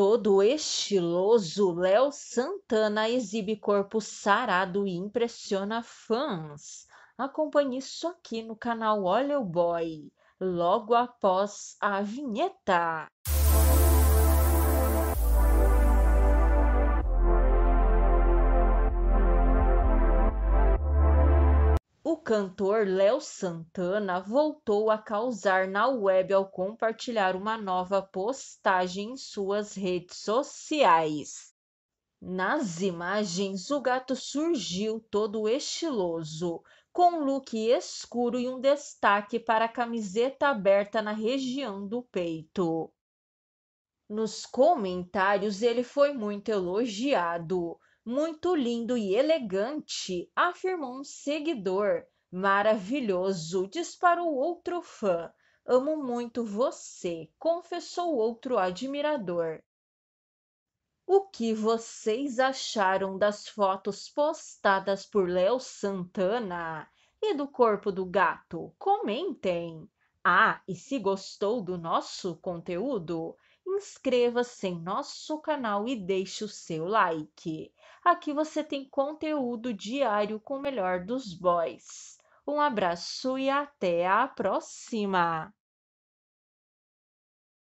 todo estiloso, Léo Santana exibe corpo sarado e impressiona fãs. Acompanhe isso aqui no canal Olha o Boy, logo após a vinheta. o cantor Léo Santana voltou a causar na web ao compartilhar uma nova postagem em suas redes sociais. Nas imagens, o gato surgiu todo estiloso, com look escuro e um destaque para a camiseta aberta na região do peito. Nos comentários, ele foi muito elogiado, muito lindo e elegante, afirmou um seguidor. Maravilhoso, disparou outro fã. Amo muito você, confessou outro admirador. O que vocês acharam das fotos postadas por Léo Santana e do corpo do gato? Comentem! Ah, e se gostou do nosso conteúdo, inscreva-se em nosso canal e deixe o seu like. Aqui você tem conteúdo diário com o melhor dos boys. Um abraço e até a próxima!